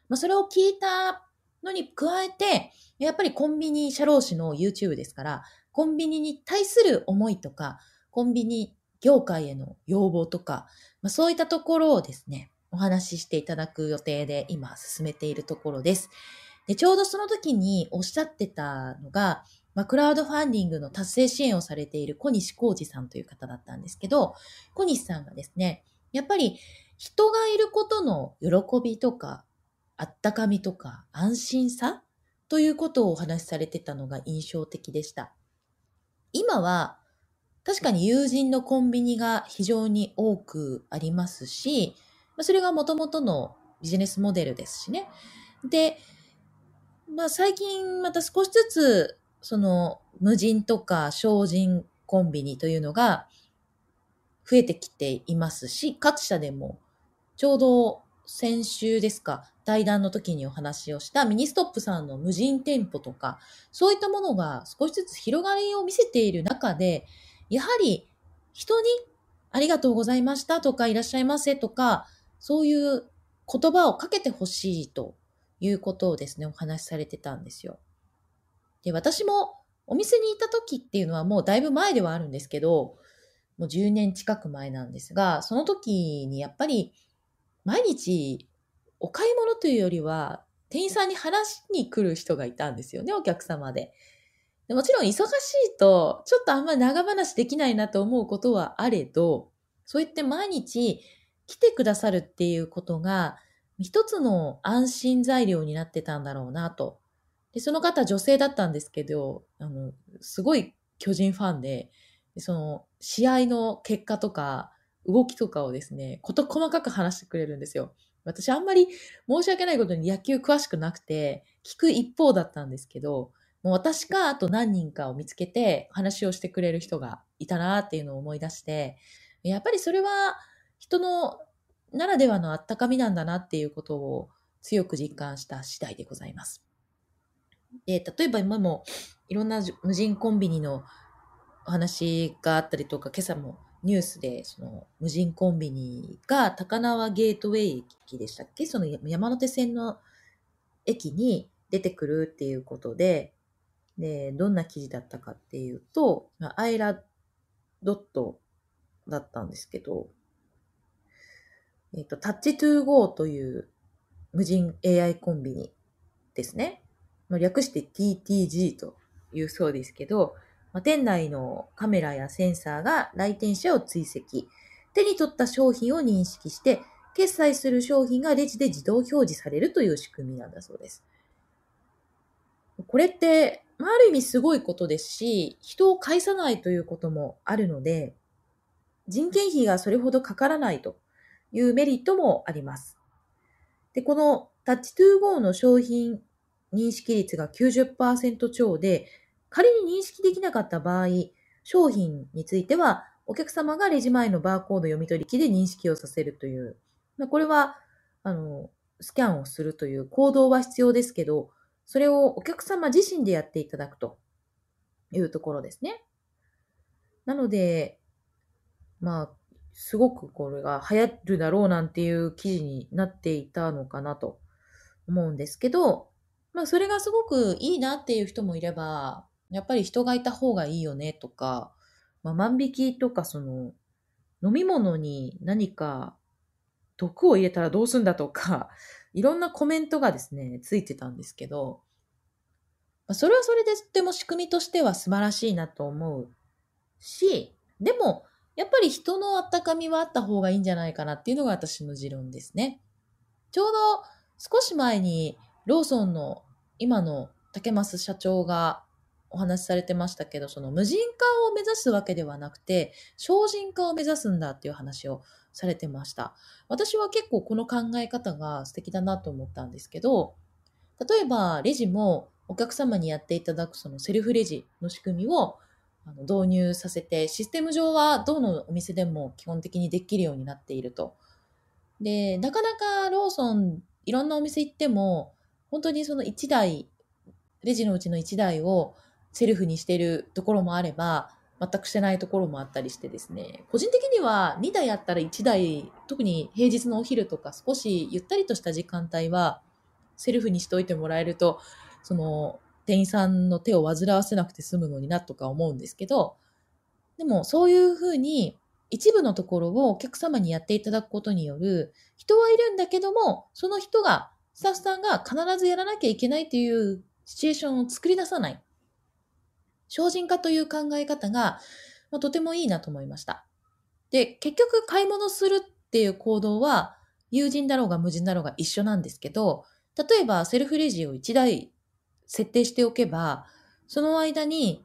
まあ、それを聞いたのに加えて、やっぱりコンビニ、社労士の YouTube ですから、コンビニに対する思いとか、コンビニ業界への要望とか、まあ、そういったところをですね、お話ししていただく予定で今進めているところです。で、ちょうどその時におっしゃってたのが、まあ、クラウドファンディングの達成支援をされている小西浩二さんという方だったんですけど、小西さんがですね、やっぱり人がいることの喜びとか、あったかみとか、安心さということをお話しされてたのが印象的でした。今は、確かに友人のコンビニが非常に多くありますし、それが元々のビジネスモデルですしね。で、まあ最近また少しずつその無人とか精進コンビニというのが増えてきていますし、各社でもちょうど先週ですか、対談の時にお話をしたミニストップさんの無人店舗とか、そういったものが少しずつ広がりを見せている中で、やはり人にありがとうございましたとかいらっしゃいませとか、そういう言葉をかけてほしいということをですね、お話しされてたんですよ。で、私もお店にいた時っていうのはもうだいぶ前ではあるんですけど、もう10年近く前なんですが、その時にやっぱり毎日お買い物というよりは店員さんに話しに来る人がいたんですよね、お客様で。でもちろん忙しいとちょっとあんま長話できないなと思うことはあれど、そういって毎日来てくださるっていうことが一つの安心材料になってたんだろうなとで、その方女性だったんですけど、あの、すごい巨人ファンで、その、試合の結果とか、動きとかをですね、こと細かく話してくれるんですよ。私あんまり申し訳ないことに野球詳しくなくて、聞く一方だったんですけど、もう私かあと何人かを見つけて話をしてくれる人がいたなっていうのを思い出して、やっぱりそれは人のならではのあったかみなんだなっていうことを強く実感した次第でございます。で、例えば今もいろんな無人コンビニのお話があったりとか、今朝もニュースでその無人コンビニが高輪ゲートウェイ駅でしたっけその山手線の駅に出てくるっていうことで、で、どんな記事だったかっていうと、アイラドットだったんですけど、えっ、ー、と、タッチトゥーゴーという無人 AI コンビニですね。まあ、略して TTG というそうですけど、まあ、店内のカメラやセンサーが来店者を追跡、手に取った商品を認識して、決済する商品がレジで自動表示されるという仕組みなんだそうです。これって、まあ、ある意味すごいことですし、人を介さないということもあるので、人件費がそれほどかからないというメリットもあります。で、このタッチトゥーゴーの商品認識率が90%超で、仮に認識できなかった場合、商品については、お客様がレジ前のバーコード読み取り機で認識をさせるという、まあ、これは、あの、スキャンをするという行動は必要ですけど、それをお客様自身でやっていただくというところですね。なので、まあ、すごくこれが流行るだろうなんていう記事になっていたのかなと思うんですけど、まあ、それがすごくいいなっていう人もいれば、やっぱり人がいた方がいいよねとか、まあ、万引きとかその、飲み物に何か毒を入れたらどうすんだとか、いろんなコメントがですね、ついてたんですけど、まあ、それはそれでとても仕組みとしては素晴らしいなと思うし、でも、やっぱり人の温かみはあった方がいいんじゃないかなっていうのが私の持論ですね。ちょうど少し前にローソンの今の竹増社長がお話しされてましたけど、その無人化を目指すわけではなくて、精進化を目指すんだっていう話をされてました。私は結構この考え方が素敵だなと思ったんですけど、例えばレジもお客様にやっていただくそのセルフレジの仕組みを導入させて、システム上はどのお店でも基本的にできるようになっていると。で、なかなかローソンいろんなお店行っても、本当にその1台、レジのうちの1台をセルフにしてるところもあれば、全くしてないところもあったりしてですね、個人的には2台あったら1台、特に平日のお昼とか少しゆったりとした時間帯は、セルフにしておいてもらえると、その店員さんの手を煩わせなくて済むのになとか思うんですけど、でもそういうふうに一部のところをお客様にやっていただくことによる、人はいるんだけども、その人がスタッフさんが必ずやらなきゃいけないというシチュエーションを作り出さない。精進化という考え方が、まあ、とてもいいなと思いました。で、結局買い物するっていう行動は、友人だろうが無人だろうが一緒なんですけど、例えばセルフレジを1台設定しておけば、その間に、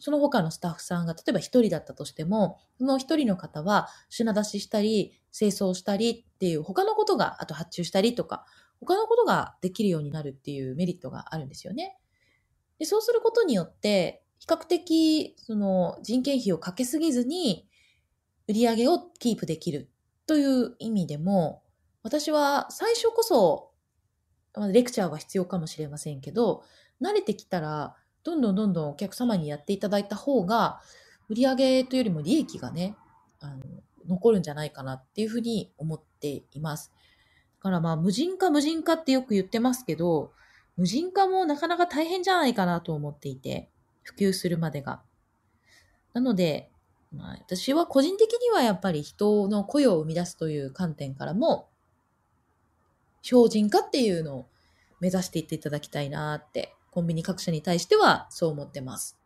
その他のスタッフさんが、例えば1人だったとしても、その1人の方は品出ししたり、清掃したりっていう他のことが、あと発注したりとか、他のことができるようになるっていうメリットがあるんですよね。でそうすることによって、比較的その人件費をかけすぎずに売り上げをキープできるという意味でも、私は最初こそレクチャーは必要かもしれませんけど、慣れてきたら、どんどんどんどんお客様にやっていただいた方が、売り上げというよりも利益がね、あの残るんじゃないかなっていうふうに思っています。からまあ、無人化無人化ってよく言ってますけど、無人化もなかなか大変じゃないかなと思っていて、普及するまでが。なので、まあ、私は個人的にはやっぱり人の雇用を生み出すという観点からも、標準化っていうのを目指していっていただきたいなって、コンビニ各社に対してはそう思ってます。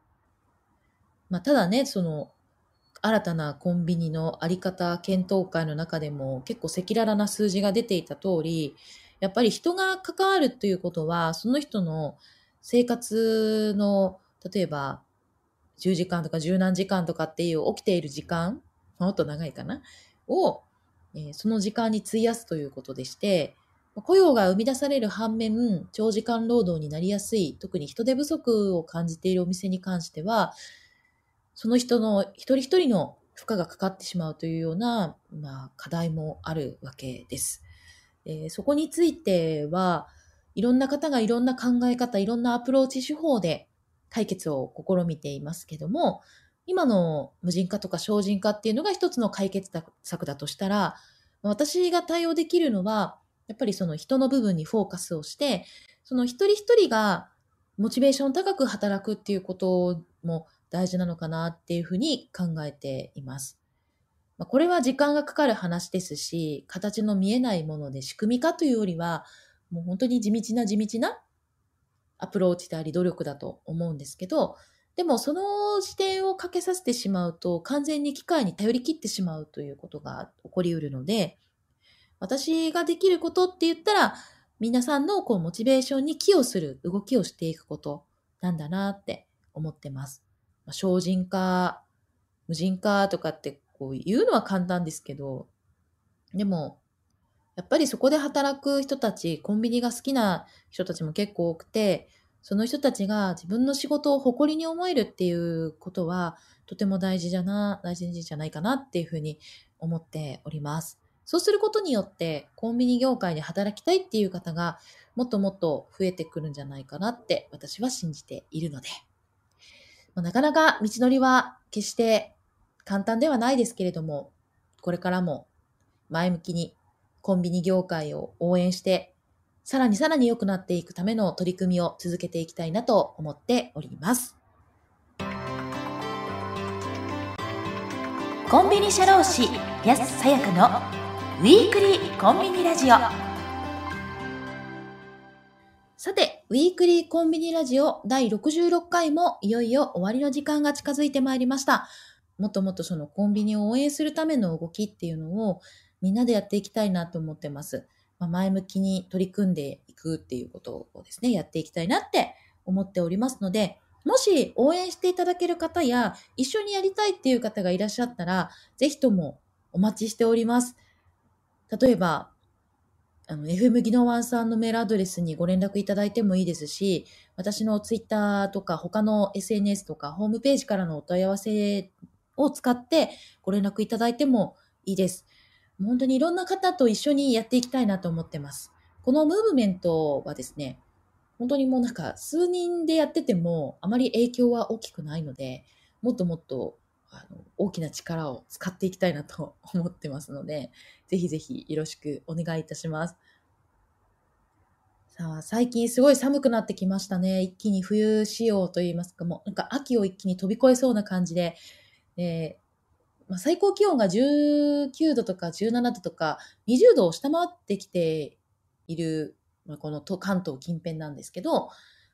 まあ、ただね、その、新たなコンビニのあり方検討会の中でも結構赤裸々な数字が出ていた通り、やっぱり人が関わるということは、その人の生活の、例えば10時間とか10何時間とかっていう起きている時間、もっと長いかな、を、えー、その時間に費やすということでして、雇用が生み出される反面、長時間労働になりやすい、特に人手不足を感じているお店に関しては、その人の一人一人の負荷がかかってしまうというような、まあ、課題もあるわけです。えー、そこについては、いろんな方がいろんな考え方、いろんなアプローチ手法で解決を試みていますけども、今の無人化とか精進化っていうのが一つの解決策だとしたら、私が対応できるのは、やっぱりその人の部分にフォーカスをして、その一人一人がモチベーション高く働くっていうことも大事なのかなっていうふうに考えています。まあ、これは時間がかかる話ですし、形の見えないもので仕組み化というよりは、もう本当に地道な地道なアプローチであり努力だと思うんですけど、でもその視点をかけさせてしまうと完全に機械に頼り切ってしまうということが起こりうるので、私ができることって言ったら、皆さんのこうモチベーションに寄与する動きをしていくことなんだなって思ってます。まあ、精進化、無人化とかってこう言うのは簡単ですけど、でも、やっぱりそこで働く人たち、コンビニが好きな人たちも結構多くて、その人たちが自分の仕事を誇りに思えるっていうことは、とても大事じゃな、大事じゃないかなっていうふうに思っております。そうすることによって、コンビニ業界で働きたいっていう方が、もっともっと増えてくるんじゃないかなって、私は信じているので。まなかなか道のりは決して簡単ではないですけれども、これからも前向きにコンビニ業界を応援して、さらにさらに良くなっていくための取り組みを続けていきたいなと思っております。コンビニ社労士安さやかのウィークリーコンビニラジオさて、ウィークリーコンビニラジオ第66回もいよいよ終わりの時間が近づいてまいりました。もっともっとそのコンビニを応援するための動きっていうのをみんなでやっていきたいなと思ってます。まあ、前向きに取り組んでいくっていうことをですね、やっていきたいなって思っておりますので、もし応援していただける方や一緒にやりたいっていう方がいらっしゃったら、ぜひともお待ちしております。例えば、あの、FM 技能ワンさんのメールアドレスにご連絡いただいてもいいですし、私のツイッターとか他の SNS とかホームページからのお問い合わせを使ってご連絡いただいてもいいです。本当にいろんな方と一緒にやっていきたいなと思ってます。このムーブメントはですね、本当にもうなんか数人でやっててもあまり影響は大きくないので、もっともっとあの大きな力を使っていきたいなと思ってますので、ぜひぜひよろしくお願いいたします。さあ、最近すごい寒くなってきましたね。一気に冬仕様といいますか、もうなんか秋を一気に飛び越えそうな感じで、えー、まあ、最高気温が19度とか17度とか20度を下回ってきている、まあ、この関東近辺なんですけど、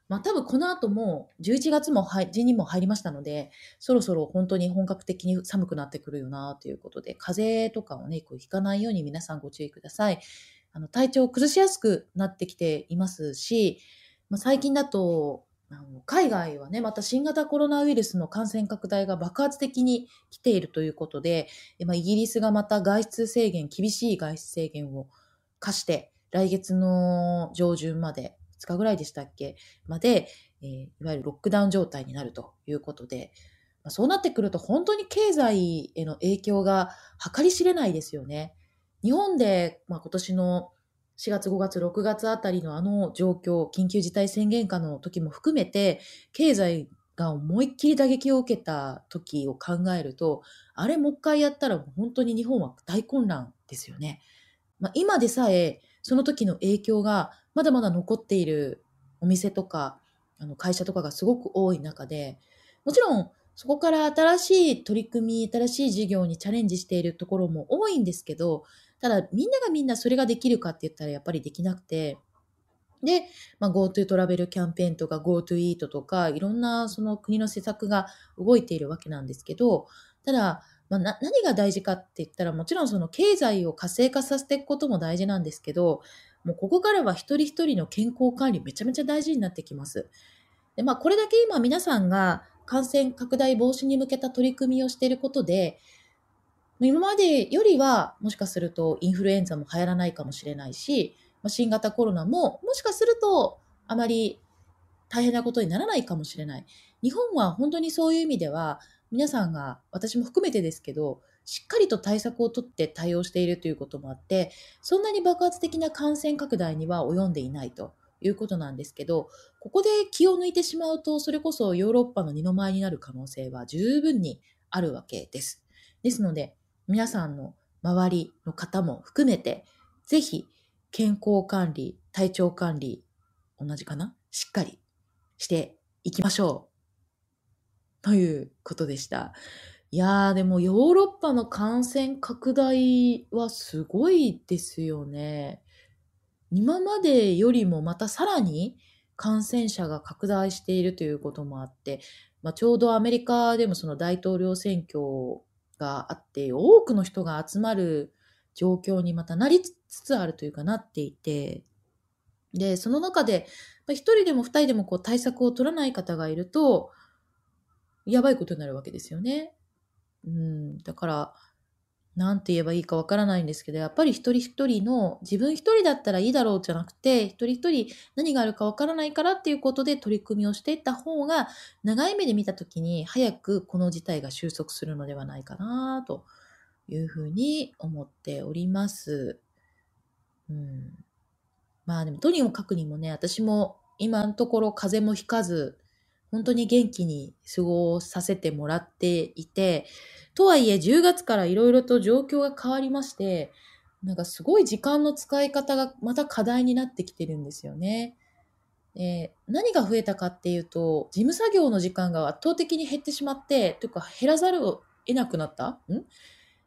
まあ多分この後も11月も人にも入りましたので、そろそろ本当に本格的に寒くなってくるよなということで、風邪とかをね、こう引かないように皆さんご注意ください。あの体調を崩しやすくなってきていますし、まあ、最近だと、海外はね、また新型コロナウイルスの感染拡大が爆発的に来ているということで、まあ、イギリスがまた外出制限、厳しい外出制限を課して、来月の上旬まで2日ぐらいでしたっけまで、えー、いわゆるロックダウン状態になるということで、まあ、そうなってくると本当に経済への影響が計り知れないですよね。日本で、まあ、今年の4月、5月、6月あたりのあの状況、緊急事態宣言下の時も含めて、経済が思いっきり打撃を受けた時を考えると、あれもう一回やったら本当に日本は大混乱ですよね。まあ、今でさえ、その時の影響がまだまだ残っているお店とか、あの会社とかがすごく多い中で、もちろんそこから新しい取り組み、新しい事業にチャレンジしているところも多いんですけど、ただみんながみんなそれができるかって言ったらやっぱりできなくて、で、まあ、GoTo トラベルキャンペーンとか GoTo イートとかいろんなその国の施策が動いているわけなんですけど、ただ、まあ、何が大事かって言ったらもちろんその経済を活性化させていくことも大事なんですけどもうここからは一人一人の健康管理めちゃめちゃ大事になってきます。でまあ、これだけ今皆さんが感染拡大防止に向けた取り組みをしていることで、今までよりはもしかするとインフルエンザも流行らないかもしれないし、新型コロナももしかするとあまり大変なことにならないかもしれない。日本は本当にそういう意味では皆さんが私も含めてですけどしっかりと対策をとって対応しているということもあって、そんなに爆発的な感染拡大には及んでいないということなんですけど、ここで気を抜いてしまうと、それこそヨーロッパの二の舞になる可能性は十分にあるわけです。ですので、皆さんの周りの方も含めて、ぜひ健康管理、体調管理、同じかなしっかりしていきましょう。ということでした。いやーでもヨーロッパの感染拡大はすごいですよね。今までよりもまたさらに感染者が拡大しているということもあって、まあ、ちょうどアメリカでもその大統領選挙があって多くの人が集まる状況にまたなりつつあるというかなっていてでその中で1人でも2人でもこう対策を取らない方がいるとやばいことになるわけですよね。うん、だから、何て言えばいいかわからないんですけど、やっぱり一人一人の自分一人だったらいいだろうじゃなくて、一人一人何があるかわからないからっていうことで取り組みをしていった方が、長い目で見た時に早くこの事態が収束するのではないかなというふうに思っております。うん。まあでもとにもかくにもね、私も今のところ風邪もひかず、本当に元気に過ごさせてもらっていて、とはいえ10月からいろいろと状況が変わりまして、なんかすごい時間の使い方がまた課題になってきてるんですよね。え何が増えたかっていうと、事務作業の時間が圧倒的に減ってしまって、というか減らざるを得なくなったん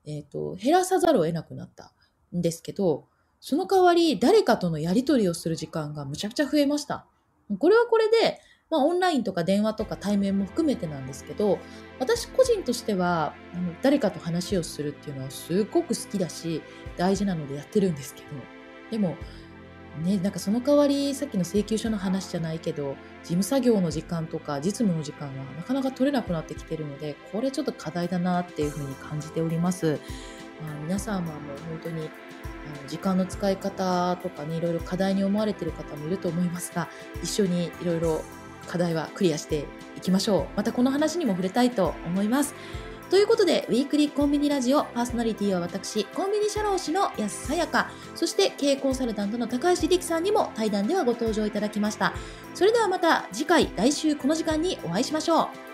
えっ、ー、と、減らさざるを得なくなったんですけど、その代わり誰かとのやり取りをする時間がむちゃくちゃ増えました。これはこれで、まあ、オンラインとか電話とか対面も含めてなんですけど私個人としてはあの誰かと話をするっていうのはすごく好きだし大事なのでやってるんですけどでもね、なんかその代わりさっきの請求書の話じゃないけど事務作業の時間とか実務の時間はなかなか取れなくなってきてるのでこれちょっと課題だなっていうふうに感じております、まあ、皆はも本当にあの時間の使い方とかねいろいろ課題に思われてる方もいると思いますが一緒にいろいろ課題はクリアしていきましょうまたこの話にも触れたいと思いますということで、ウィークリーコンビニラジオ、パーソナリティは私、コンビニ社労士の安さやか、そして経営コンサルタントの高橋力さんにも対談ではご登場いただきました。それではまた次回、来週この時間にお会いしましょう。